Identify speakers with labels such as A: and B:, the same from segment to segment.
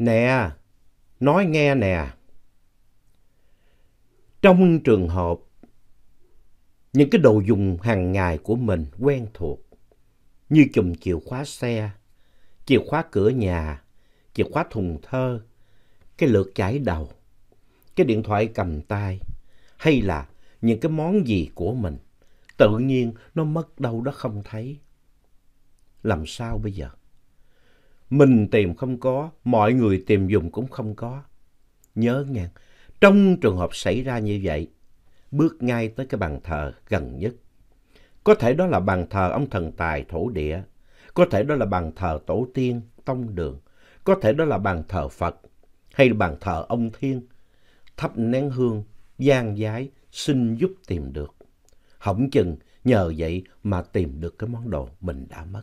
A: Nè, nói nghe nè. Trong trường hợp những cái đồ dùng hàng ngày của mình quen thuộc như chùm chìa khóa xe, chìa khóa cửa nhà, chìa khóa thùng thơ, cái lượt chải đầu, cái điện thoại cầm tay hay là những cái món gì của mình tự nhiên nó mất đâu đó không thấy. Làm sao bây giờ? Mình tìm không có, mọi người tìm dùng cũng không có. Nhớ nghe trong trường hợp xảy ra như vậy, bước ngay tới cái bàn thờ gần nhất. Có thể đó là bàn thờ ông thần tài thổ địa, có thể đó là bàn thờ tổ tiên, tông đường, có thể đó là bàn thờ Phật hay là bàn thờ ông thiên. Thắp nén hương, gian giái, xin giúp tìm được. hổng chừng nhờ vậy mà tìm được cái món đồ mình đã mất.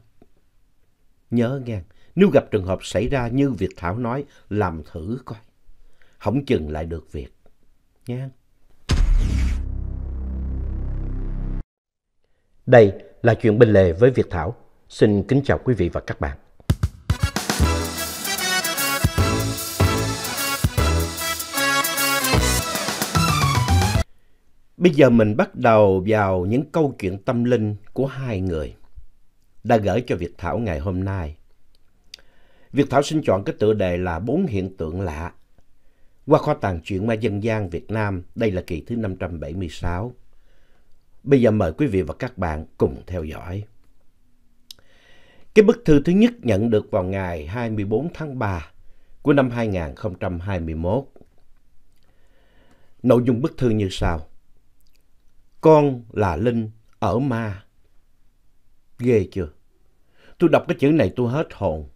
A: Nhớ nghe, nếu gặp trường hợp xảy ra như Việt Thảo nói, làm thử coi. Không chừng lại được việc. Nha. Đây là chuyện bên lề với Việt Thảo. Xin kính chào quý vị và các bạn. Bây giờ mình bắt đầu vào những câu chuyện tâm linh của hai người đã gửi cho Việt Thảo ngày hôm nay. Việt Thảo xin chọn cái tựa đề là bốn hiện tượng lạ. Qua kho tàng truyện ma dân gian Việt Nam, đây là kỳ thứ 576. Bây giờ mời quý vị và các bạn cùng theo dõi. Cái bức thư thứ nhất nhận được vào ngày 24 tháng 3 của năm 2021. Nội dung bức thư như sau. Con là Linh ở ma. Ghê chưa? Tôi đọc cái chữ này tôi hết hồn.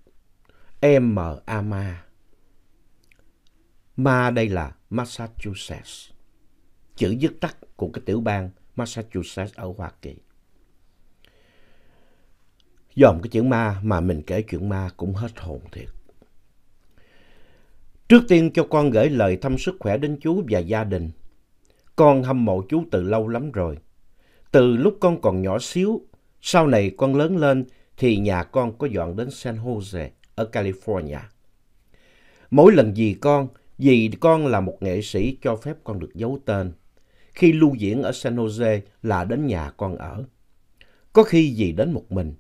A: M. Ma. Ma đây là Massachusetts, chữ viết tắt của cái tiểu bang Massachusetts ở Hoa Kỳ. Dòm cái chữ ma mà mình kể chuyện ma cũng hết hồn thiệt. Trước tiên cho con gửi lời thăm sức khỏe đến chú và gia đình. Con hâm mộ chú từ lâu lắm rồi. Từ lúc con còn nhỏ xíu, sau này con lớn lên thì nhà con có dọn đến San Jose ở California. Mỗi lần dì con, dì con là một nghệ sĩ cho phép con được giấu tên. Khi lưu diễn ở San Jose là đến nhà con ở. Có khi dì đến một mình,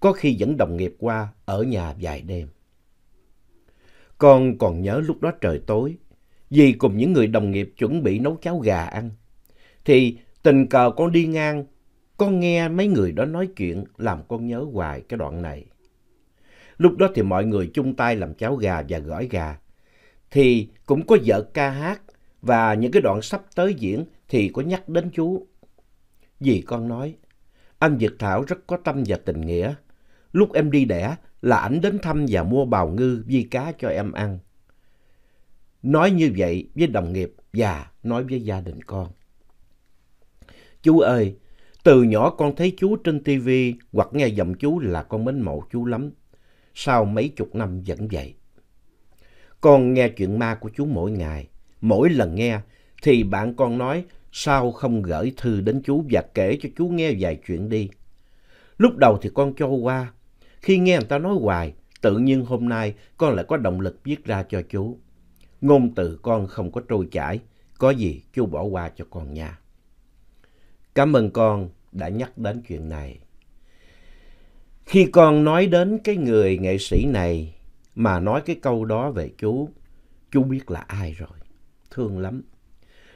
A: có khi dẫn đồng nghiệp qua ở nhà vài đêm. Con còn nhớ lúc đó trời tối, dì cùng những người đồng nghiệp chuẩn bị nấu cháo gà ăn. Thì tình cờ con đi ngang, con nghe mấy người đó nói chuyện làm con nhớ hoài cái đoạn này. Lúc đó thì mọi người chung tay làm cháo gà và gỏi gà. Thì cũng có vợ ca hát và những cái đoạn sắp tới diễn thì có nhắc đến chú. Dì con nói, anh Việt Thảo rất có tâm và tình nghĩa. Lúc em đi đẻ là ảnh đến thăm và mua bào ngư vi cá cho em ăn. Nói như vậy với đồng nghiệp và nói với gia đình con. Chú ơi, từ nhỏ con thấy chú trên tivi hoặc nghe giọng chú là con mến mộ chú lắm sau mấy chục năm vẫn vậy. Con nghe chuyện ma của chú mỗi ngày, mỗi lần nghe thì bạn con nói sao không gửi thư đến chú và kể cho chú nghe vài chuyện đi. Lúc đầu thì con cho qua, khi nghe người ta nói hoài, tự nhiên hôm nay con lại có động lực viết ra cho chú. Ngôn từ con không có trôi chảy, có gì chú bỏ qua cho con nha. Cảm ơn con đã nhắc đến chuyện này. Khi con nói đến cái người nghệ sĩ này mà nói cái câu đó về chú, chú biết là ai rồi. Thương lắm.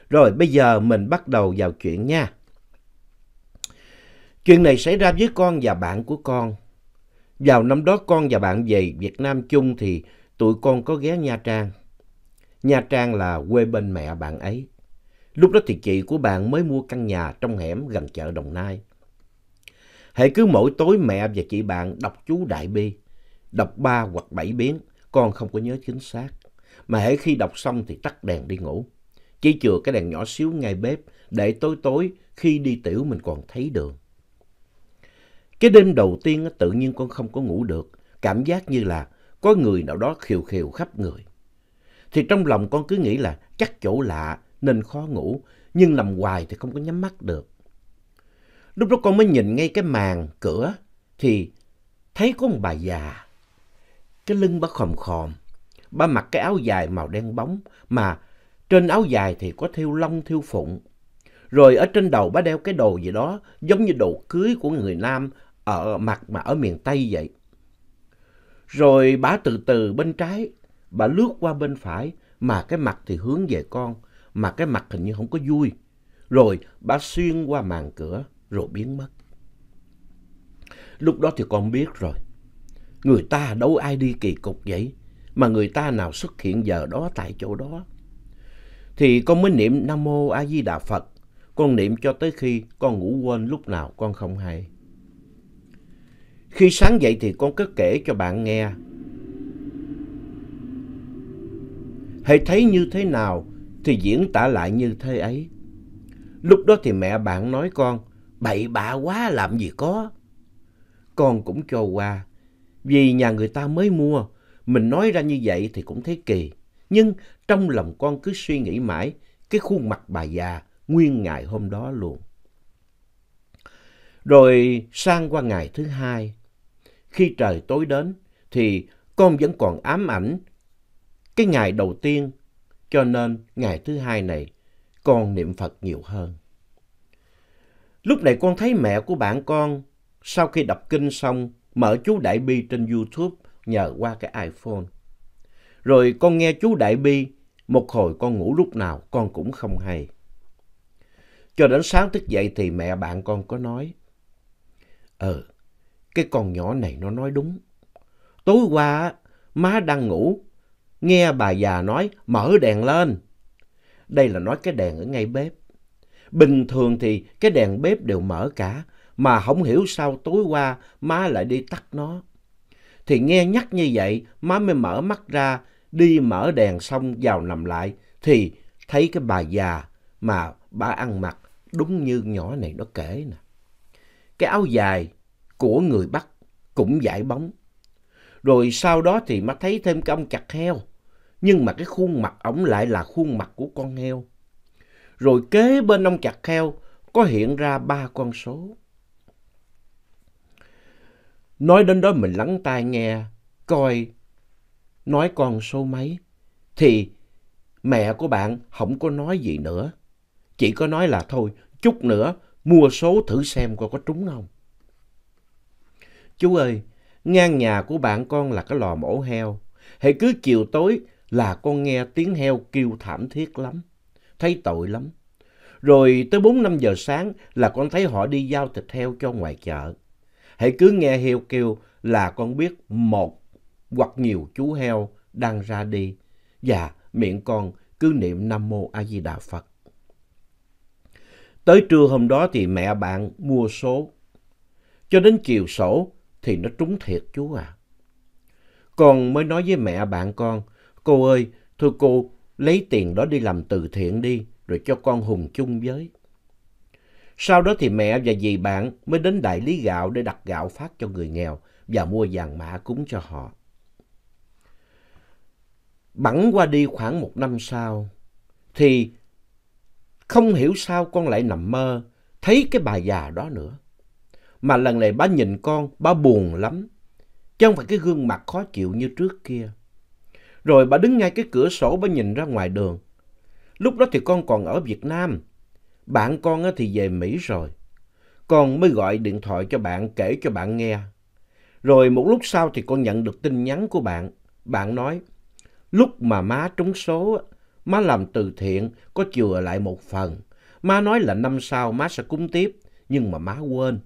A: Rồi bây giờ mình bắt đầu vào chuyện nha. Chuyện này xảy ra với con và bạn của con. Vào năm đó con và bạn về Việt Nam chung thì tụi con có ghé Nha Trang. Nha Trang là quê bên mẹ bạn ấy. Lúc đó thì chị của bạn mới mua căn nhà trong hẻm gần chợ Đồng Nai. Hãy cứ mỗi tối mẹ và chị bạn đọc chú Đại Bi, đọc ba hoặc bảy biến, con không có nhớ chính xác. Mà hãy khi đọc xong thì tắt đèn đi ngủ. Chỉ chừa cái đèn nhỏ xíu ngay bếp để tối tối khi đi tiểu mình còn thấy đường. Cái đêm đầu tiên tự nhiên con không có ngủ được, cảm giác như là có người nào đó khiều khiều khắp người. Thì trong lòng con cứ nghĩ là chắc chỗ lạ nên khó ngủ, nhưng nằm hoài thì không có nhắm mắt được. Lúc đó con mới nhìn ngay cái màn cửa thì thấy có một bà già. Cái lưng bà khòm khòm, bà mặc cái áo dài màu đen bóng mà trên áo dài thì có thêu long thêu phụng. Rồi ở trên đầu bà đeo cái đồ gì đó giống như đồ cưới của người Nam ở mặt mà ở miền Tây vậy. Rồi bà từ từ bên trái, bà lướt qua bên phải mà cái mặt thì hướng về con, mà cái mặt hình như không có vui. Rồi bà xuyên qua màn cửa rồi biến mất. Lúc đó thì con biết rồi. Người ta đâu ai đi kỳ cục vậy mà người ta nào xuất hiện giờ đó tại chỗ đó. Thì con mới niệm Nam Mô A Di Đà Phật. Con niệm cho tới khi con ngủ quên lúc nào con không hay. Khi sáng dậy thì con cứ kể cho bạn nghe. Hãy thấy như thế nào thì diễn tả lại như thế ấy. Lúc đó thì mẹ bạn nói con bậy bạ quá làm gì có. Con cũng cho qua, vì nhà người ta mới mua, mình nói ra như vậy thì cũng thấy kỳ. Nhưng trong lòng con cứ suy nghĩ mãi cái khuôn mặt bà già nguyên ngày hôm đó luôn. Rồi sang qua ngày thứ hai, khi trời tối đến thì con vẫn còn ám ảnh cái ngày đầu tiên, cho nên ngày thứ hai này con niệm Phật nhiều hơn. Lúc này con thấy mẹ của bạn con sau khi đọc kinh xong mở chú Đại Bi trên YouTube nhờ qua cái iPhone. Rồi con nghe chú Đại Bi, một hồi con ngủ lúc nào con cũng không hay. Cho đến sáng thức dậy thì mẹ bạn con có nói. ờ cái con nhỏ này nó nói đúng. Tối qua má đang ngủ, nghe bà già nói mở đèn lên. Đây là nói cái đèn ở ngay bếp. Bình thường thì cái đèn bếp đều mở cả, mà không hiểu sao tối qua má lại đi tắt nó. Thì nghe nhắc như vậy, má mới mở mắt ra, đi mở đèn xong vào nằm lại, thì thấy cái bà già mà bà ăn mặc đúng như nhỏ này nó kể nè. Cái áo dài của người Bắc cũng giải bóng. Rồi sau đó thì má thấy thêm cái ông chặt heo, nhưng mà cái khuôn mặt ổng lại là khuôn mặt của con heo rồi kế bên ông chặt heo có hiện ra ba con số. Nói đến đó mình lắng tai nghe, coi nói con số mấy, thì mẹ của bạn không có nói gì nữa. Chỉ có nói là thôi, chút nữa mua số thử xem coi có trúng không. Chú ơi, ngang nhà của bạn con là cái lò mổ heo. Hãy cứ chiều tối là con nghe tiếng heo kêu thảm thiết lắm thấy tội lắm. Rồi tới 4-5 giờ sáng là con thấy họ đi giao thịt heo cho ngoài chợ. Hãy cứ nghe heo kêu là con biết một hoặc nhiều chú heo đang ra đi và miệng con cứ niệm Nam Mô A Di Đà Phật. Tới trưa hôm đó thì mẹ bạn mua số. Cho đến chiều sổ thì nó trúng thiệt chú à. Con mới nói với mẹ bạn con, cô ơi, thưa cô, lấy tiền đó đi làm từ thiện đi, rồi cho con hùng chung với. Sau đó thì mẹ và dì bạn mới đến đại lý gạo để đặt gạo phát cho người nghèo và mua vàng mã cúng cho họ. Bẵng qua đi khoảng một năm sau, thì không hiểu sao con lại nằm mơ, thấy cái bà già đó nữa. Mà lần này bà nhìn con, bà buồn lắm, chứ không phải cái gương mặt khó chịu như trước kia. Rồi bà đứng ngay cái cửa sổ bà nhìn ra ngoài đường. Lúc đó thì con còn ở Việt Nam. Bạn con thì về Mỹ rồi. Con mới gọi điện thoại cho bạn kể cho bạn nghe. Rồi một lúc sau thì con nhận được tin nhắn của bạn. Bạn nói, lúc mà má trúng số, má làm từ thiện có chừa lại một phần. Má nói là năm sau má sẽ cúng tiếp, nhưng mà má quên.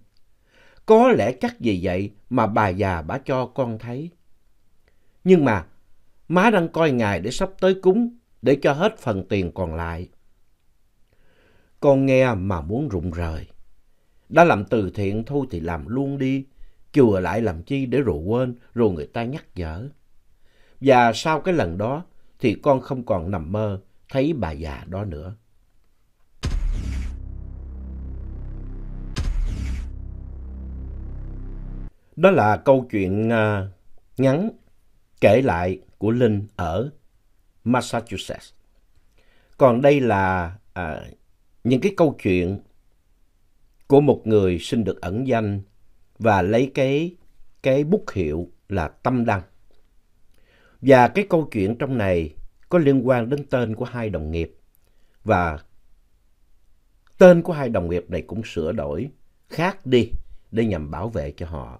A: Có lẽ chắc vì vậy mà bà già bà cho con thấy. Nhưng mà Má đang coi ngày để sắp tới cúng, để cho hết phần tiền còn lại. Con nghe mà muốn rụng rời. Đã làm từ thiện thôi thì làm luôn đi, chừa lại làm chi để rồi quên, rồi người ta nhắc nhở. Và sau cái lần đó thì con không còn nằm mơ thấy bà già đó nữa. Đó là câu chuyện à, ngắn kể lại của Linh ở Massachusetts. Còn đây là à, những cái câu chuyện của một người xin được ẩn danh và lấy cái cái bút hiệu là Tâm Đăng. Và cái câu chuyện trong này có liên quan đến tên của hai đồng nghiệp và tên của hai đồng nghiệp này cũng sửa đổi khác đi để nhằm bảo vệ cho họ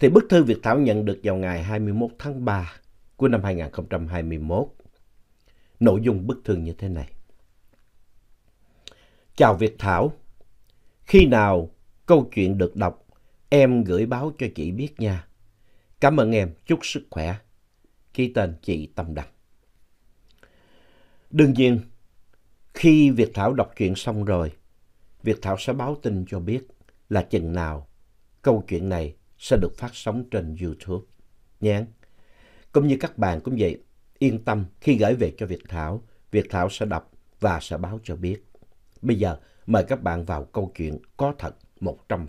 A: thì bức thư Việt Thảo nhận được vào ngày 21 tháng 3 của năm 2021. Nội dung bức thư như thế này. Chào Việt Thảo, khi nào câu chuyện được đọc, em gửi báo cho chị biết nha. Cảm ơn em, chúc sức khỏe. Ký tên chị Tâm Đăng. Đương nhiên, khi Việt Thảo đọc chuyện xong rồi, Việt Thảo sẽ báo tin cho biết là chừng nào câu chuyện này sẽ được phát sóng trên YouTube. Nhé! Cũng như các bạn cũng vậy, yên tâm khi gửi về cho Việt Thảo, Việt Thảo sẽ đọc và sẽ báo cho biết. Bây giờ mời các bạn vào câu chuyện có thật 100%.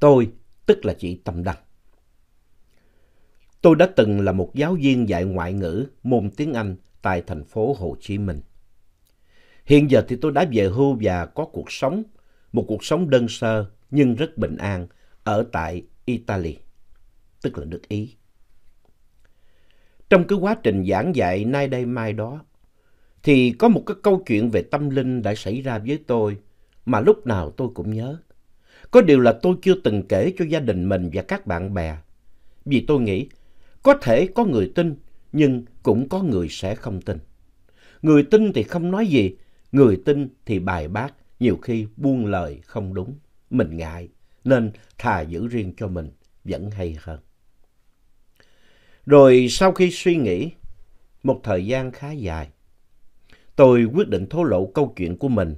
A: Tôi, tức là chị Tâm Đăng. Tôi đã từng là một giáo viên dạy ngoại ngữ môn tiếng Anh tại thành phố Hồ Chí Minh. Hiện giờ thì tôi đã về hưu và có cuộc sống, một cuộc sống đơn sơ nhưng rất bình an ở tại Italy, tức là nước Ý. Trong cái quá trình giảng dạy nay đây mai đó, thì có một cái câu chuyện về tâm linh đã xảy ra với tôi mà lúc nào tôi cũng nhớ. Có điều là tôi chưa từng kể cho gia đình mình và các bạn bè, vì tôi nghĩ có thể có người tin nhưng cũng có người sẽ không tin. Người tin thì không nói gì, người tin thì bài bác, nhiều khi buông lời không đúng. Mình ngại, nên thà giữ riêng cho mình vẫn hay hơn. Rồi sau khi suy nghĩ một thời gian khá dài, tôi quyết định thổ lộ câu chuyện của mình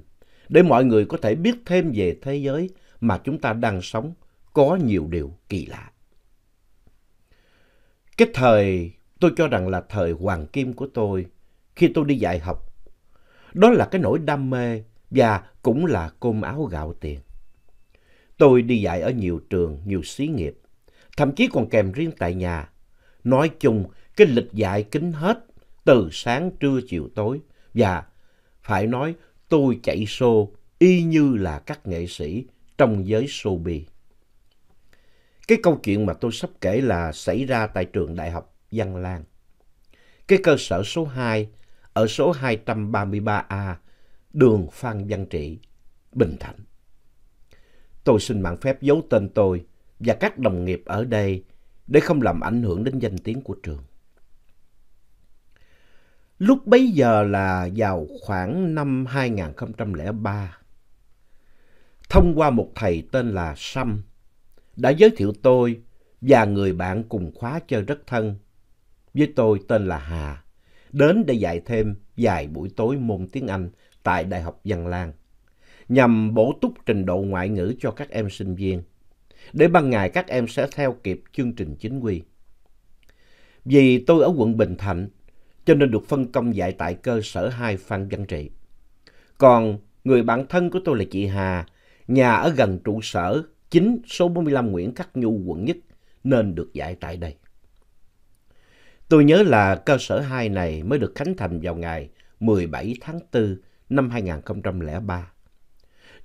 A: để mọi người có thể biết thêm về thế giới mà chúng ta đang sống có nhiều điều kỳ lạ. Cái thời tôi cho rằng là thời hoàng kim của tôi khi tôi đi dạy học, đó là cái nỗi đam mê và cũng là cơm áo gạo tiền. Tôi đi dạy ở nhiều trường, nhiều xí nghiệp, thậm chí còn kèm riêng tại nhà. Nói chung, cái lịch dạy kính hết, từ sáng trưa chiều tối. Và phải nói tôi chạy show y như là các nghệ sĩ trong giới showbiz. Cái câu chuyện mà tôi sắp kể là xảy ra tại trường Đại học Văn lan Cái cơ sở số 2 ở số 233A, đường Phan Văn Trị, Bình Thạnh. Tôi xin mạng phép giấu tên tôi và các đồng nghiệp ở đây để không làm ảnh hưởng đến danh tiếng của trường. Lúc bấy giờ là vào khoảng năm 2003. Thông qua một thầy tên là Sam đã giới thiệu tôi và người bạn cùng khóa chơi rất thân với tôi tên là Hà đến để dạy thêm vài buổi tối môn tiếng Anh tại Đại học Văn Lang nhằm bổ túc trình độ ngoại ngữ cho các em sinh viên, để ban ngày các em sẽ theo kịp chương trình chính quy. Vì tôi ở quận Bình Thạnh, cho nên được phân công dạy tại cơ sở 2 Phan Văn Trị. Còn người bạn thân của tôi là chị Hà, nhà ở gần trụ sở 9 số 45 Nguyễn Khắc Nhu quận nhất nên được dạy tại đây. Tôi nhớ là cơ sở 2 này mới được khánh thành vào ngày 17 tháng 4 năm 2003.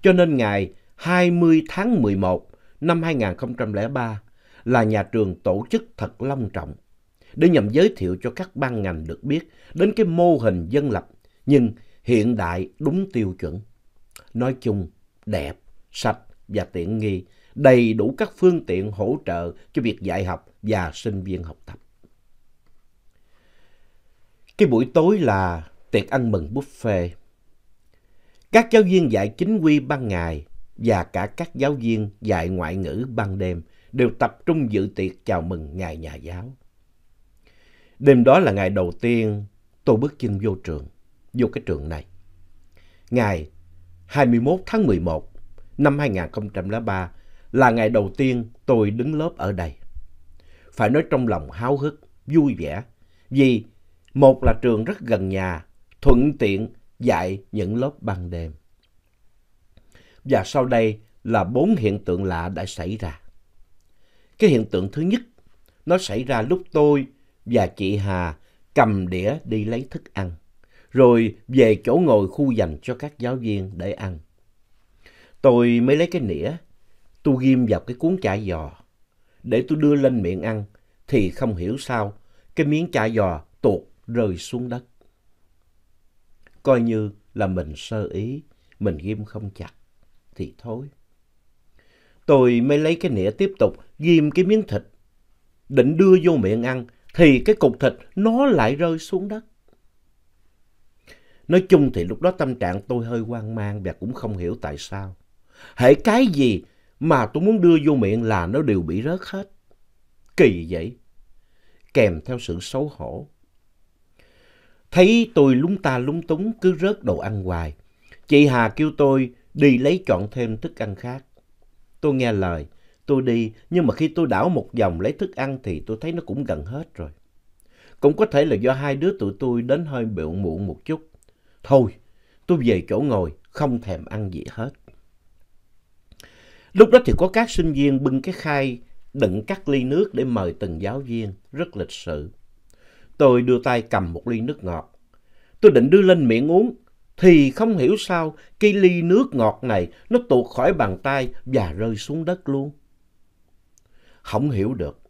A: Cho nên ngày 20 tháng 11 năm 2003 là nhà trường tổ chức thật long trọng để nhằm giới thiệu cho các ban ngành được biết đến cái mô hình dân lập nhưng hiện đại đúng tiêu chuẩn. Nói chung, đẹp, sạch và tiện nghi, đầy đủ các phương tiện hỗ trợ cho việc dạy học và sinh viên học tập. Cái buổi tối là tiệc ăn mừng buffet các giáo viên dạy chính quy ban ngày và cả các giáo viên dạy ngoại ngữ ban đêm đều tập trung dự tiệc chào mừng Ngày Nhà giáo. Đêm đó là ngày đầu tiên tôi bước chân vô trường, vô cái trường này. Ngày 21 tháng 11 năm 2003 là ngày đầu tiên tôi đứng lớp ở đây. Phải nói trong lòng háo hức, vui vẻ, vì một là trường rất gần nhà, thuận tiện dạy những lớp ban đêm. Và sau đây là bốn hiện tượng lạ đã xảy ra. Cái hiện tượng thứ nhất, nó xảy ra lúc tôi và chị Hà cầm đĩa đi lấy thức ăn, rồi về chỗ ngồi khu dành cho các giáo viên để ăn. Tôi mới lấy cái nĩa, tôi ghim vào cái cuốn chả giò. Để tôi đưa lên miệng ăn, thì không hiểu sao, cái miếng chả giò tuột rơi xuống đất coi như là mình sơ ý, mình ghim không chặt, thì thôi. Tôi mới lấy cái nĩa tiếp tục ghim cái miếng thịt, định đưa vô miệng ăn, thì cái cục thịt nó lại rơi xuống đất. Nói chung thì lúc đó tâm trạng tôi hơi hoang mang và cũng không hiểu tại sao. Hễ cái gì mà tôi muốn đưa vô miệng là nó đều bị rớt hết. Kỳ vậy. Kèm theo sự xấu hổ. Thấy tôi lúng ta lúng túng cứ rớt đồ ăn hoài. Chị Hà kêu tôi đi lấy chọn thêm thức ăn khác. Tôi nghe lời, tôi đi, nhưng mà khi tôi đảo một vòng lấy thức ăn thì tôi thấy nó cũng gần hết rồi. Cũng có thể là do hai đứa tụi tôi đến hơi bệu muộn một chút. Thôi, tôi về chỗ ngồi, không thèm ăn gì hết. Lúc đó thì có các sinh viên bưng cái khai đựng các ly nước để mời từng giáo viên, rất lịch sự. Tôi đưa tay cầm một ly nước ngọt. Tôi định đưa lên miệng uống, thì không hiểu sao cái ly nước ngọt này nó tuột khỏi bàn tay và rơi xuống đất luôn. Không hiểu được,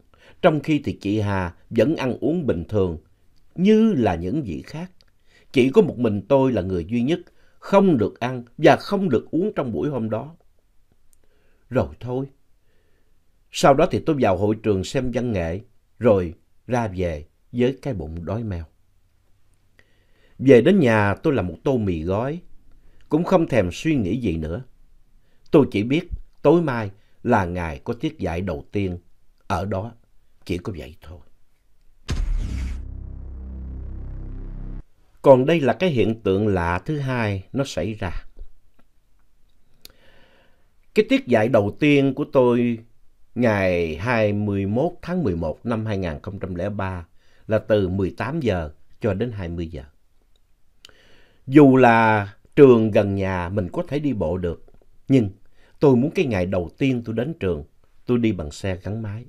A: trong khi thì chị Hà vẫn ăn uống bình thường, như là những vị khác. Chỉ có một mình tôi là người duy nhất, không được ăn và không được uống trong buổi hôm đó. Rồi thôi. Sau đó thì tôi vào hội trường xem văn nghệ, rồi ra về với cái bụng đói meo. Về đến nhà tôi làm một tô mì gói, cũng không thèm suy nghĩ gì nữa. Tôi chỉ biết tối mai là ngày có tiết dạy đầu tiên ở đó, chỉ có vậy thôi. Còn đây là cái hiện tượng lạ thứ hai nó xảy ra. Cái tiết dạy đầu tiên của tôi ngày 21 tháng 11 năm 2003 là từ 18 giờ cho đến 20 giờ. Dù là trường gần nhà mình có thể đi bộ được, nhưng tôi muốn cái ngày đầu tiên tôi đến trường, tôi đi bằng xe gắn máy.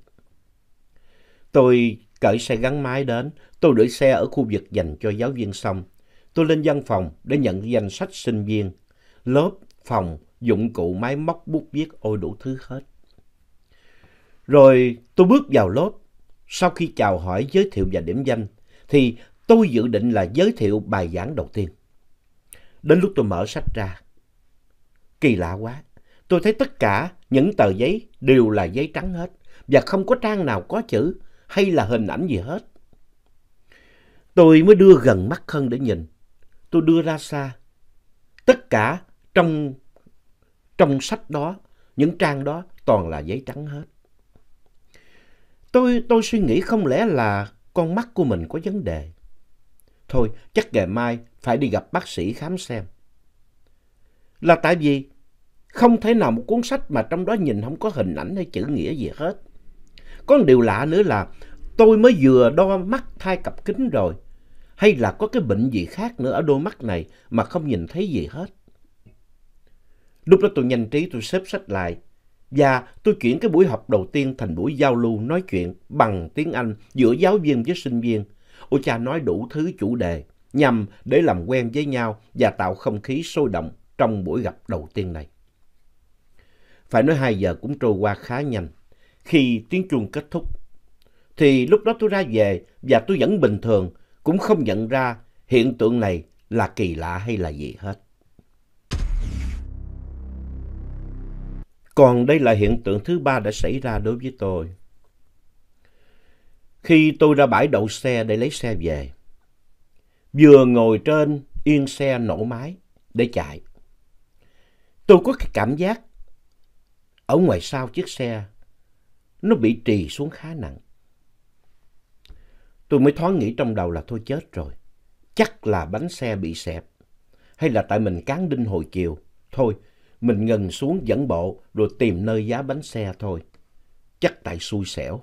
A: Tôi cởi xe gắn máy đến, tôi để xe ở khu vực dành cho giáo viên xong. Tôi lên văn phòng để nhận danh sách sinh viên, lớp, phòng, dụng cụ, máy móc, bút viết, ôi đủ thứ hết. Rồi tôi bước vào lớp, sau khi chào hỏi giới thiệu và điểm danh, thì tôi dự định là giới thiệu bài giảng đầu tiên. Đến lúc tôi mở sách ra, kỳ lạ quá, tôi thấy tất cả những tờ giấy đều là giấy trắng hết và không có trang nào có chữ hay là hình ảnh gì hết. Tôi mới đưa gần mắt hơn để nhìn. Tôi đưa ra xa. Tất cả trong trong sách đó, những trang đó toàn là giấy trắng hết. Tôi, tôi suy nghĩ không lẽ là con mắt của mình có vấn đề. Thôi, chắc ngày mai phải đi gặp bác sĩ khám xem. Là tại vì không thể nào một cuốn sách mà trong đó nhìn không có hình ảnh hay chữ nghĩa gì hết. Có một điều lạ nữa là tôi mới vừa đo mắt thay cặp kính rồi. Hay là có cái bệnh gì khác nữa ở đôi mắt này mà không nhìn thấy gì hết. Lúc đó tôi nhanh trí tôi xếp sách lại và tôi chuyển cái buổi học đầu tiên thành buổi giao lưu nói chuyện bằng tiếng Anh giữa giáo viên với sinh viên. Ôi cha nói đủ thứ chủ đề nhằm để làm quen với nhau và tạo không khí sôi động trong buổi gặp đầu tiên này. Phải nói 2 giờ cũng trôi qua khá nhanh. Khi tiếng chuông kết thúc, thì lúc đó tôi ra về và tôi vẫn bình thường, cũng không nhận ra hiện tượng này là kỳ lạ hay là gì hết. Còn đây là hiện tượng thứ ba đã xảy ra đối với tôi. Khi tôi ra bãi đậu xe để lấy xe về, vừa ngồi trên yên xe nổ máy để chạy. Tôi có cái cảm giác ở ngoài sau chiếc xe nó bị trì xuống khá nặng. Tôi mới thoáng nghĩ trong đầu là thôi chết rồi. Chắc là bánh xe bị xẹp. Hay là tại mình cán đinh hồi chiều. Thôi, mình ngần xuống dẫn bộ rồi tìm nơi giá bánh xe thôi. Chắc tại xui xẻo.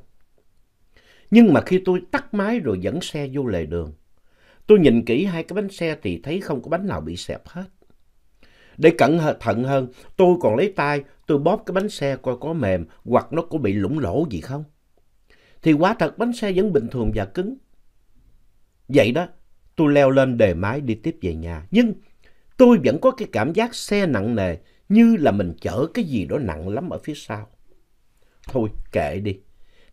A: Nhưng mà khi tôi tắt máy rồi dẫn xe vô lề đường, tôi nhìn kỹ hai cái bánh xe thì thấy không có bánh nào bị xẹp hết. Để cẩn thận hơn, tôi còn lấy tay tôi bóp cái bánh xe coi có mềm hoặc nó có bị lủng lỗ gì không. Thì quá thật bánh xe vẫn bình thường và cứng. Vậy đó, tôi leo lên đề máy đi tiếp về nhà. Nhưng tôi vẫn có cái cảm giác xe nặng nề như là mình chở cái gì đó nặng lắm ở phía sau. Thôi kệ đi,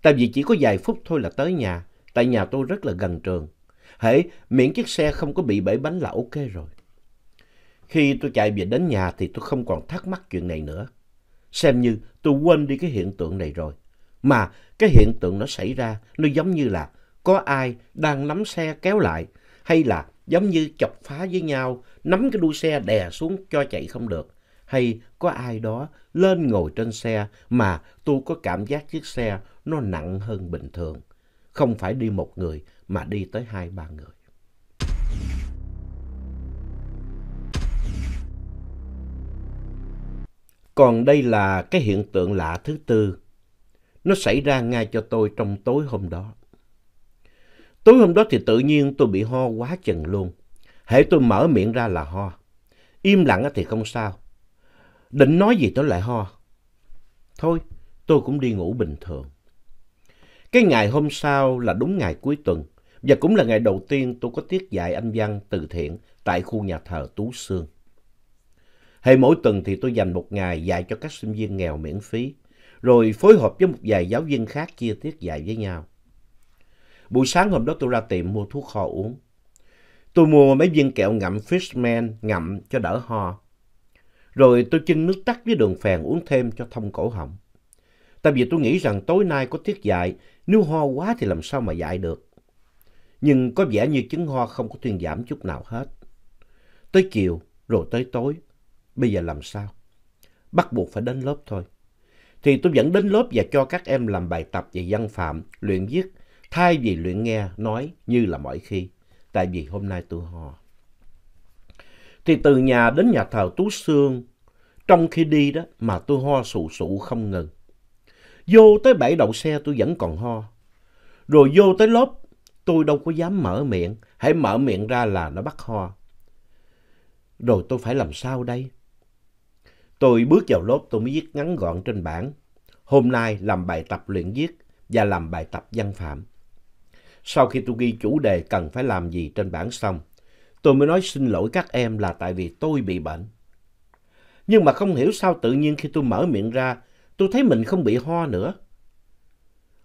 A: tại vì chỉ có vài phút thôi là tới nhà, tại nhà tôi rất là gần trường. Hễ miễn chiếc xe không có bị bể bánh là ok rồi. Khi tôi chạy về đến nhà thì tôi không còn thắc mắc chuyện này nữa. Xem như tôi quên đi cái hiện tượng này rồi. Mà cái hiện tượng nó xảy ra, nó giống như là có ai đang nắm xe kéo lại hay là giống như chọc phá với nhau, nắm cái đuôi xe đè xuống cho chạy không được hay có ai đó lên ngồi trên xe mà tôi có cảm giác chiếc xe nó nặng hơn bình thường. Không phải đi một người mà đi tới hai ba người. Còn đây là cái hiện tượng lạ thứ tư. Nó xảy ra ngay cho tôi trong tối hôm đó. Tối hôm đó thì tự nhiên tôi bị ho quá chừng luôn. Hễ tôi mở miệng ra là ho. Im lặng thì không sao. Định nói gì tôi lại ho. Thôi, tôi cũng đi ngủ bình thường. Cái ngày hôm sau là đúng ngày cuối tuần và cũng là ngày đầu tiên tôi có tiết dạy anh văn từ thiện tại khu nhà thờ Tú Sương. Hay mỗi tuần thì tôi dành một ngày dạy cho các sinh viên nghèo miễn phí, rồi phối hợp với một vài giáo viên khác chia tiết dạy với nhau. Buổi sáng hôm đó tôi ra tiệm mua thuốc ho uống. Tôi mua mấy viên kẹo ngậm Fishman ngậm cho đỡ ho. Rồi tôi chưng nước tắt với đường phèn uống thêm cho thông cổ họng. Tại vì tôi nghĩ rằng tối nay có tiết dạy, nếu ho quá thì làm sao mà dạy được. Nhưng có vẻ như chứng ho không có thuyên giảm chút nào hết. Tới chiều, rồi tới tối, bây giờ làm sao? Bắt buộc phải đến lớp thôi. Thì tôi vẫn đến lớp và cho các em làm bài tập về văn phạm, luyện viết, thay vì luyện nghe, nói như là mọi khi. Tại vì hôm nay tôi ho thì từ nhà đến nhà thờ Tú Sương, trong khi đi đó mà tôi ho sụ sụ không ngừng. Vô tới bãi đậu xe tôi vẫn còn ho. Rồi vô tới lớp, tôi đâu có dám mở miệng, hãy mở miệng ra là nó bắt ho. Rồi tôi phải làm sao đây? Tôi bước vào lớp tôi mới viết ngắn gọn trên bảng. Hôm nay làm bài tập luyện viết và làm bài tập văn phạm. Sau khi tôi ghi chủ đề cần phải làm gì trên bảng xong, Tôi mới nói xin lỗi các em là tại vì tôi bị bệnh. Nhưng mà không hiểu sao tự nhiên khi tôi mở miệng ra, tôi thấy mình không bị ho nữa.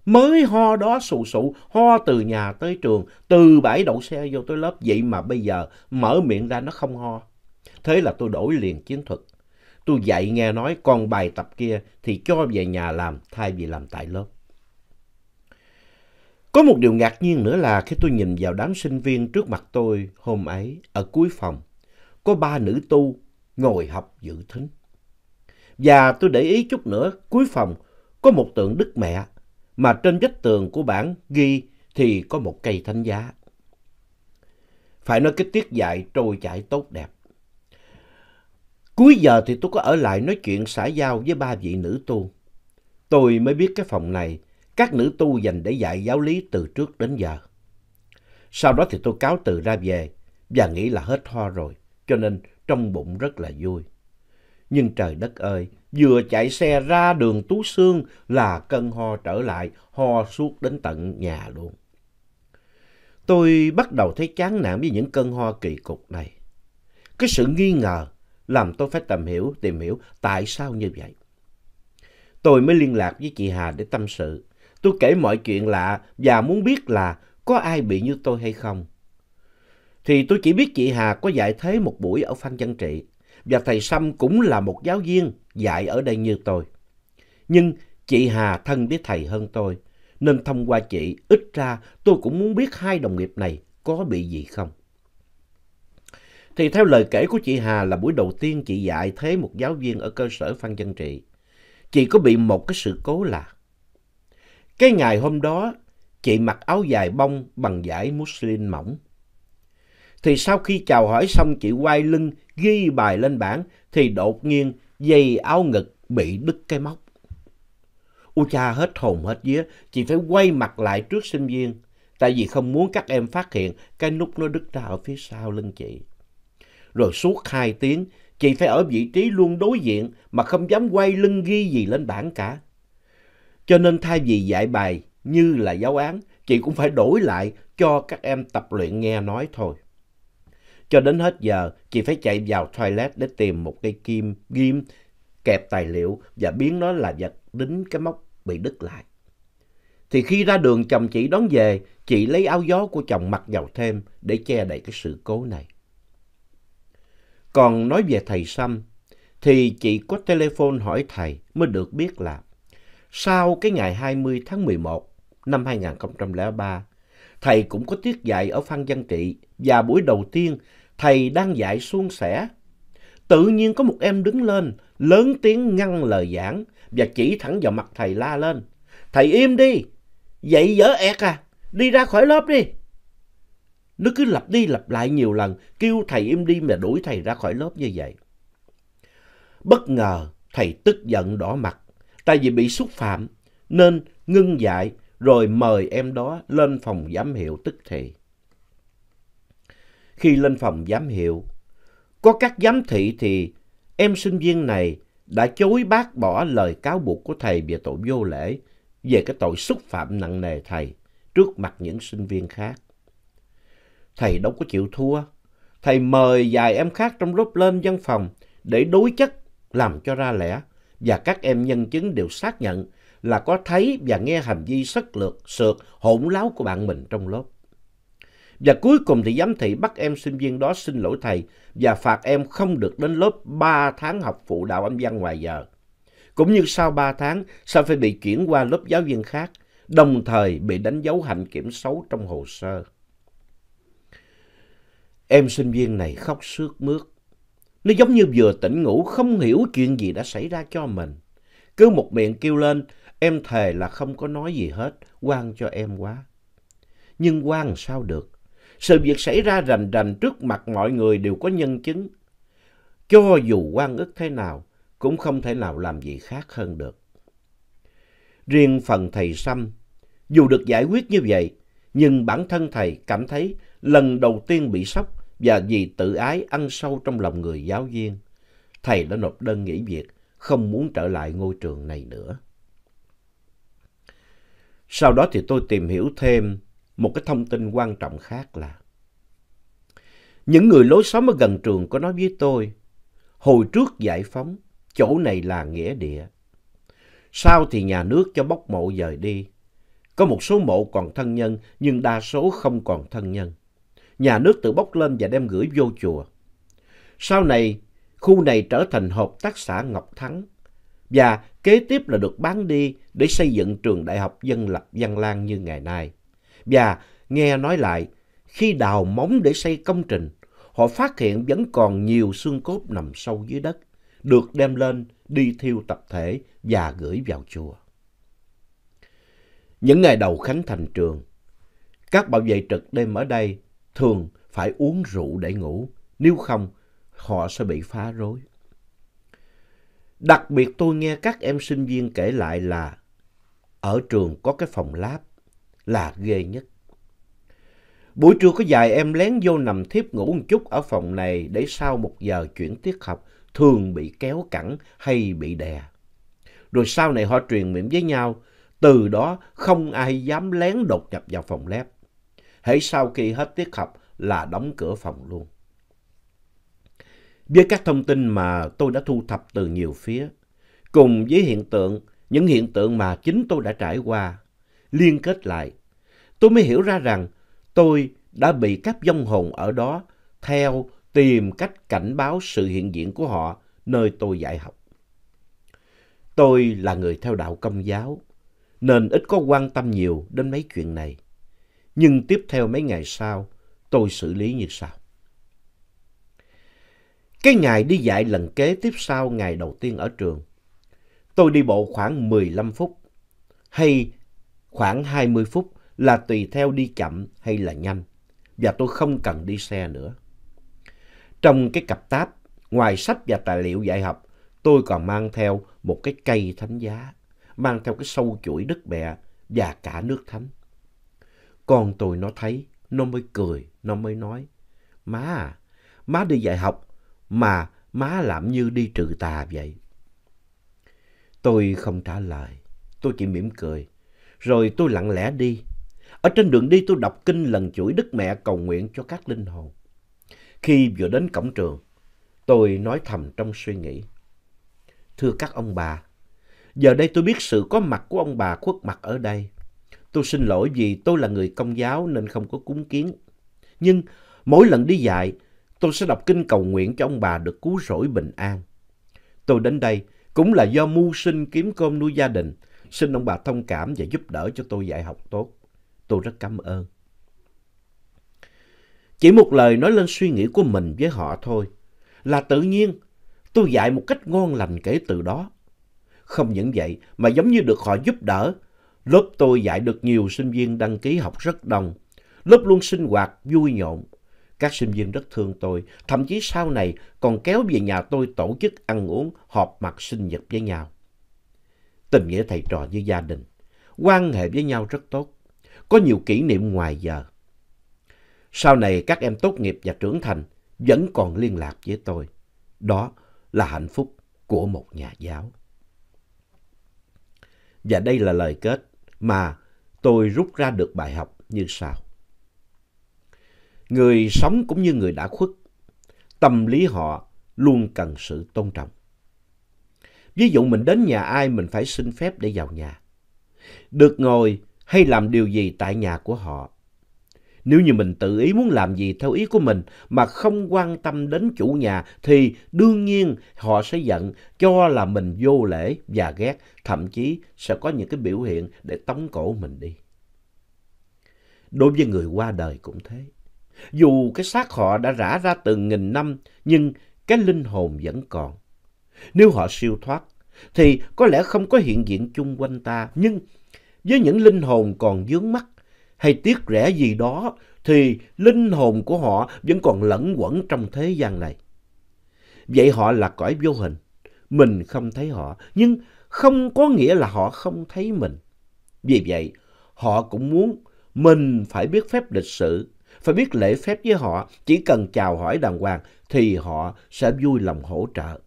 A: Mới ho đó sụ sụ, ho từ nhà tới trường, từ bãi đậu xe vô tới lớp, vậy mà bây giờ mở miệng ra nó không ho. Thế là tôi đổi liền chiến thuật. Tôi dạy nghe nói còn bài tập kia thì cho về nhà làm thay vì làm tại lớp. Có một điều ngạc nhiên nữa là khi tôi nhìn vào đám sinh viên trước mặt tôi hôm ấy ở cuối phòng, có ba nữ tu ngồi học dự thính. Và tôi để ý chút nữa, cuối phòng có một tượng Đức Mẹ, mà trên vách tường của bản ghi thì có một cây thánh giá. Phải nói cái tiết dạy trôi chảy tốt đẹp. Cuối giờ thì tôi có ở lại nói chuyện xã giao với ba vị nữ tu. Tôi mới biết cái phòng này các nữ tu dành để dạy giáo lý từ trước đến giờ. Sau đó thì tôi cáo từ ra về và nghĩ là hết ho rồi, cho nên trong bụng rất là vui. Nhưng trời đất ơi, vừa chạy xe ra đường Tú Sương là cơn ho trở lại, ho suốt đến tận nhà luôn. Tôi bắt đầu thấy chán nản với những cơn ho kỳ cục này. Cái sự nghi ngờ làm tôi phải tìm hiểu, tìm hiểu tại sao như vậy. Tôi mới liên lạc với chị Hà để tâm sự. Tôi kể mọi chuyện lạ và muốn biết là có ai bị như tôi hay không. Thì tôi chỉ biết chị Hà có dạy thế một buổi ở Phan Văn Trị và thầy Sâm cũng là một giáo viên dạy ở đây như tôi. Nhưng chị Hà thân với thầy hơn tôi nên thông qua chị ít ra tôi cũng muốn biết hai đồng nghiệp này có bị gì không. Thì theo lời kể của chị Hà là buổi đầu tiên chị dạy thế một giáo viên ở cơ sở Phan Văn Trị. Chị có bị một cái sự cố là cái ngày hôm đó, chị mặc áo dài bông bằng vải muslin mỏng. Thì sau khi chào hỏi xong chị quay lưng ghi bài lên bảng thì đột nhiên dây áo ngực bị đứt cái móc. u cha hết hồn hết vía, chị phải quay mặt lại trước sinh viên tại vì không muốn các em phát hiện cái nút nó đứt ra ở phía sau lưng chị. Rồi suốt hai tiếng, chị phải ở vị trí luôn đối diện mà không dám quay lưng ghi gì lên bảng cả. Cho nên thay vì dạy bài như là giáo án, chị cũng phải đổi lại cho các em tập luyện nghe nói thôi. Cho đến hết giờ, chị phải chạy vào toilet để tìm một cây kim, ghim, kẹp tài liệu và biến nó là vật đính cái móc bị đứt lại. Thì khi ra đường chồng chị đón về, chị lấy áo gió của chồng mặc vào thêm để che đậy cái sự cố này. Còn nói về thầy Sâm, thì chị có telephone hỏi thầy mới được biết là sau cái ngày 20 tháng 11 năm 2003, thầy cũng có tiết dạy ở Phan Văn Trị và buổi đầu tiên thầy đang dạy suôn sẻ. Tự nhiên có một em đứng lên, lớn tiếng ngăn lời giảng và chỉ thẳng vào mặt thầy la lên. Thầy im đi, dậy dở ẹt à, đi ra khỏi lớp đi. Nó cứ lặp đi lặp lại nhiều lần, kêu thầy im đi mà đuổi thầy ra khỏi lớp như vậy. Bất ngờ, thầy tức giận đỏ mặt, Tại vì bị xúc phạm nên ngưng dạy rồi mời em đó lên phòng giám hiệu tức thì. Khi lên phòng giám hiệu, có các giám thị thì em sinh viên này đã chối bác bỏ lời cáo buộc của thầy về tội vô lễ, về cái tội xúc phạm nặng nề thầy trước mặt những sinh viên khác. Thầy đâu có chịu thua. Thầy mời vài em khác trong lớp lên văn phòng để đối chất làm cho ra lẽ và các em nhân chứng đều xác nhận là có thấy và nghe hành vi sất lược, sượt, hỗn láo của bạn mình trong lớp. Và cuối cùng thì giám thị bắt em sinh viên đó xin lỗi thầy và phạt em không được đến lớp 3 tháng học phụ đạo âm văn ngoài giờ. Cũng như sau 3 tháng, sẽ phải bị chuyển qua lớp giáo viên khác, đồng thời bị đánh dấu hạnh kiểm xấu trong hồ sơ. Em sinh viên này khóc sướt mướt, nó giống như vừa tỉnh ngủ không hiểu chuyện gì đã xảy ra cho mình. Cứ một miệng kêu lên, em thề là không có nói gì hết, quan cho em quá. Nhưng quan sao được? Sự việc xảy ra rành rành trước mặt mọi người đều có nhân chứng. Cho dù quan ức thế nào, cũng không thể nào làm gì khác hơn được. Riêng phần thầy Sâm, dù được giải quyết như vậy, nhưng bản thân thầy cảm thấy lần đầu tiên bị sốc và vì tự ái ăn sâu trong lòng người giáo viên, thầy đã nộp đơn nghỉ việc, không muốn trở lại ngôi trường này nữa. Sau đó thì tôi tìm hiểu thêm một cái thông tin quan trọng khác là những người lối xóm ở gần trường có nói với tôi hồi trước giải phóng chỗ này là nghĩa địa. Sau thì nhà nước cho bóc mộ dời đi. Có một số mộ còn thân nhân nhưng đa số không còn thân nhân nhà nước tự bốc lên và đem gửi vô chùa. Sau này, khu này trở thành hợp tác xã Ngọc Thắng và kế tiếp là được bán đi để xây dựng trường đại học dân lập Văn Lang như ngày nay. Và nghe nói lại, khi đào móng để xây công trình, họ phát hiện vẫn còn nhiều xương cốt nằm sâu dưới đất, được đem lên đi thiêu tập thể và gửi vào chùa. Những ngày đầu khánh thành trường, các bảo vệ trực đêm ở đây thường phải uống rượu để ngủ, nếu không họ sẽ bị phá rối. Đặc biệt tôi nghe các em sinh viên kể lại là ở trường có cái phòng lab là ghê nhất. Buổi trưa có vài em lén vô nằm thiếp ngủ một chút ở phòng này để sau một giờ chuyển tiết học thường bị kéo cẳng hay bị đè. Rồi sau này họ truyền miệng với nhau, từ đó không ai dám lén đột nhập vào phòng lab hễ sau khi hết tiết học là đóng cửa phòng luôn. Với các thông tin mà tôi đã thu thập từ nhiều phía, cùng với hiện tượng, những hiện tượng mà chính tôi đã trải qua, liên kết lại, tôi mới hiểu ra rằng tôi đã bị các vong hồn ở đó theo tìm cách cảnh báo sự hiện diện của họ nơi tôi dạy học. Tôi là người theo đạo công giáo, nên ít có quan tâm nhiều đến mấy chuyện này nhưng tiếp theo mấy ngày sau, tôi xử lý như sau. Cái ngày đi dạy lần kế tiếp sau ngày đầu tiên ở trường, tôi đi bộ khoảng mười lăm phút hay khoảng hai mươi phút là tùy theo đi chậm hay là nhanh và tôi không cần đi xe nữa. Trong cái cặp táp, ngoài sách và tài liệu dạy học, tôi còn mang theo một cái cây thánh giá, mang theo cái sâu chuỗi đứt bẹ và cả nước thánh. Con tôi nó thấy, nó mới cười, nó mới nói. Má à, má đi dạy học mà má làm như đi trừ tà vậy. Tôi không trả lời, tôi chỉ mỉm cười. Rồi tôi lặng lẽ đi. Ở trên đường đi tôi đọc kinh lần chuỗi Đức Mẹ cầu nguyện cho các linh hồn. Khi vừa đến cổng trường, tôi nói thầm trong suy nghĩ. Thưa các ông bà, giờ đây tôi biết sự có mặt của ông bà khuất mặt ở đây. Tôi xin lỗi vì tôi là người công giáo nên không có cúng kiến. Nhưng mỗi lần đi dạy, tôi sẽ đọc kinh cầu nguyện cho ông bà được cứu rỗi bình an. Tôi đến đây cũng là do mưu sinh kiếm cơm nuôi gia đình. Xin ông bà thông cảm và giúp đỡ cho tôi dạy học tốt. Tôi rất cảm ơn. Chỉ một lời nói lên suy nghĩ của mình với họ thôi. Là tự nhiên, tôi dạy một cách ngon lành kể từ đó. Không những vậy mà giống như được họ giúp đỡ Lớp tôi dạy được nhiều sinh viên đăng ký học rất đông. Lớp luôn sinh hoạt, vui nhộn. Các sinh viên rất thương tôi, thậm chí sau này còn kéo về nhà tôi tổ chức ăn uống, họp mặt sinh nhật với nhau. Tình nghĩa thầy trò với gia đình, quan hệ với nhau rất tốt, có nhiều kỷ niệm ngoài giờ. Sau này các em tốt nghiệp và trưởng thành vẫn còn liên lạc với tôi. Đó là hạnh phúc của một nhà giáo. Và đây là lời kết mà tôi rút ra được bài học như sau. Người sống cũng như người đã khuất, tâm lý họ luôn cần sự tôn trọng. Ví dụ mình đến nhà ai mình phải xin phép để vào nhà. Được ngồi hay làm điều gì tại nhà của họ nếu như mình tự ý muốn làm gì theo ý của mình mà không quan tâm đến chủ nhà thì đương nhiên họ sẽ giận cho là mình vô lễ và ghét, thậm chí sẽ có những cái biểu hiện để tống cổ mình đi. Đối với người qua đời cũng thế. Dù cái xác họ đã rã ra từ nghìn năm nhưng cái linh hồn vẫn còn. Nếu họ siêu thoát thì có lẽ không có hiện diện chung quanh ta nhưng với những linh hồn còn dướng mắt hay tiếc rẻ gì đó thì linh hồn của họ vẫn còn lẫn quẩn trong thế gian này. Vậy họ là cõi vô hình, mình không thấy họ, nhưng không có nghĩa là họ không thấy mình. Vì vậy, họ cũng muốn mình phải biết phép lịch sự, phải biết lễ phép với họ, chỉ cần chào hỏi đàng hoàng thì họ sẽ vui lòng hỗ trợ.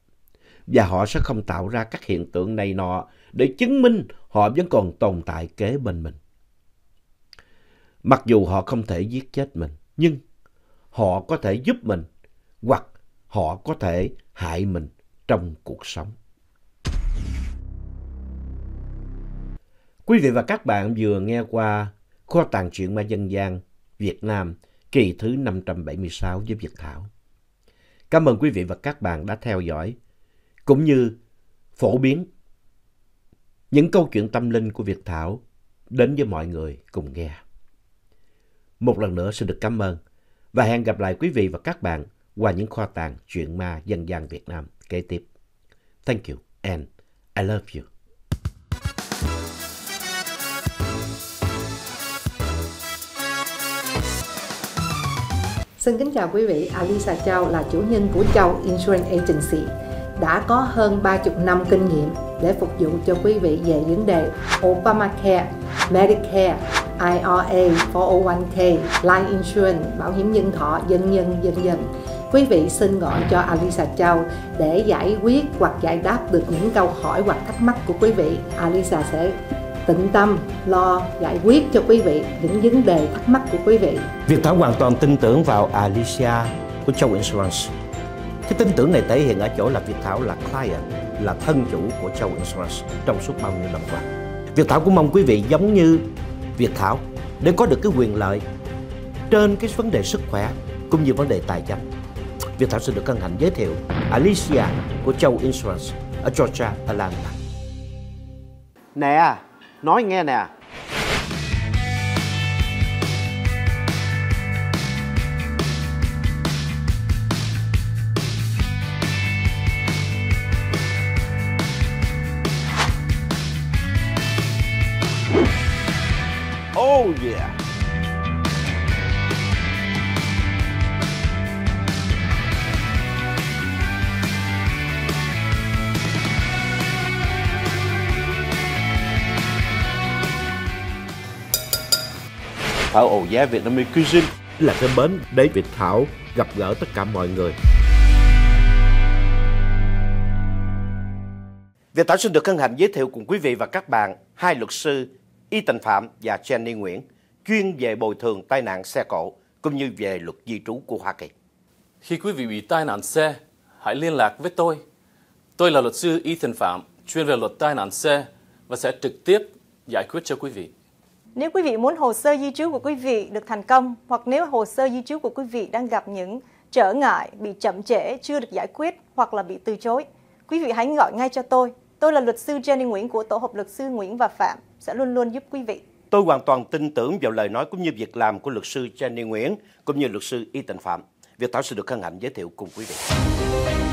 A: Và họ sẽ không tạo ra các hiện tượng này nọ để chứng minh họ vẫn còn tồn tại kế bên mình. Mặc dù họ không thể giết chết mình, nhưng họ có thể giúp mình hoặc họ có thể hại mình trong cuộc sống. Quý vị và các bạn vừa nghe qua Kho tàng truyện ma dân gian Việt Nam kỳ thứ 576 với Việt Thảo. Cảm ơn quý vị và các bạn đã theo dõi, cũng như phổ biến những câu chuyện tâm linh của Việt Thảo đến với mọi người cùng nghe. Một lần nữa xin được cảm ơn và hẹn gặp lại quý vị và các bạn qua những kho tàng chuyện ma dân gian Việt Nam kế tiếp. Thank you and I love you. Xin kính chào quý vị, Alisa Châu là chủ nhân của Châu Insurance Agency đã có hơn 30 năm kinh nghiệm để phục vụ cho quý vị về vấn đề Obamacare, Medicare, IRA, 401k, Life Insurance, bảo hiểm nhân thọ, dân dân, dân dân. Quý vị xin gọi cho Alisa Châu để giải quyết hoặc giải đáp được những câu hỏi hoặc thắc mắc của quý vị. Alisa sẽ tận tâm lo giải quyết cho quý vị những vấn đề thắc mắc của quý vị. Việt Thảo hoàn toàn tin tưởng vào Alicia của Châu Insurance. Cái tin tưởng này thể hiện ở chỗ là Việt Thảo là client, là thân chủ của Châu Insurance trong suốt bao nhiêu năm qua. Việt Thảo cũng mong quý vị giống như Việt Thảo để có được cái quyền lợi trên cái vấn đề sức khỏe cũng như vấn đề tài chính. Việt Thảo xin được cân hạnh giới thiệu Alicia của Châu Insurance ở Georgia, Atlanta. Nè, nói nghe nè, Oh yeah! Thảo Ồ Giá Việt Nam Cuisine là cái bến để Việt Thảo gặp gỡ tất cả mọi người. Việt Thảo xin được hân hạnh giới thiệu cùng quý vị và các bạn hai luật sư Y Tình Phạm và Jenny Nguyễn, chuyên về bồi thường tai nạn xe cộ cũng như về luật di trú của Hoa Kỳ. Khi quý vị bị tai nạn xe, hãy liên lạc với tôi. Tôi là luật sư Y Tình Phạm, chuyên về luật tai nạn xe và sẽ trực tiếp giải quyết cho quý vị. Nếu quý vị muốn hồ sơ di trú của quý vị được thành công hoặc nếu hồ sơ di trú của quý vị đang gặp những trở ngại, bị chậm trễ, chưa được giải quyết hoặc là bị từ chối, quý vị hãy gọi ngay cho tôi. Tôi là luật sư Jenny Nguyễn của Tổ hợp luật sư Nguyễn và Phạm sẽ luôn luôn giúp quý vị. Tôi hoàn toàn tin tưởng vào lời nói cũng như việc làm của luật sư Jenny Nguyễn cũng như luật sư Y Tịnh Phạm. Việt Thảo sẽ được hân hạnh giới thiệu cùng quý vị.